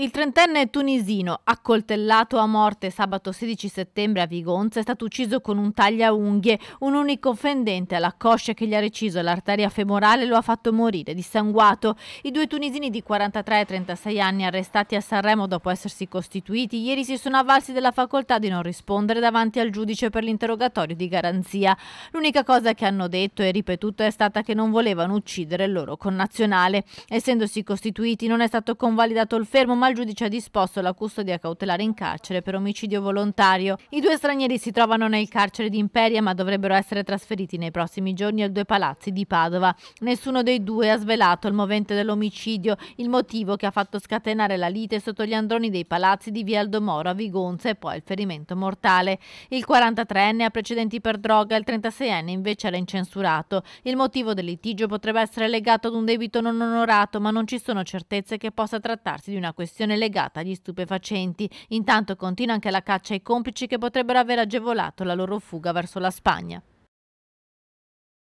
Il trentenne tunisino, accoltellato a morte sabato 16 settembre a Vigonza, è stato ucciso con un tagliaunghie, un unico fendente alla coscia che gli ha reciso l'arteria femorale lo ha fatto morire dissanguato. I due tunisini di 43 e 36 anni arrestati a Sanremo dopo essersi costituiti, ieri si sono avvalsi della facoltà di non rispondere davanti al giudice per l'interrogatorio di garanzia. L'unica cosa che hanno detto e ripetuto è stata che non volevano uccidere il loro connazionale. Essendosi costituiti non è stato convalidato il fermo, ma il giudice ha disposto la custodia cautelare in carcere per omicidio volontario. I due stranieri si trovano nel carcere di Imperia ma dovrebbero essere trasferiti nei prossimi giorni al due palazzi di Padova. Nessuno dei due ha svelato il movente dell'omicidio, il motivo che ha fatto scatenare la lite sotto gli androni dei palazzi di Via Aldomoro a Vigonza e poi il ferimento mortale. Il 43enne ha precedenti per droga, il 36enne invece era incensurato. Il motivo del litigio potrebbe essere legato ad un debito non onorato ma non ci sono certezze che possa trattarsi di una questione questione legata agli stupefacenti. Intanto continua anche la caccia ai complici che potrebbero aver agevolato la loro fuga verso la Spagna.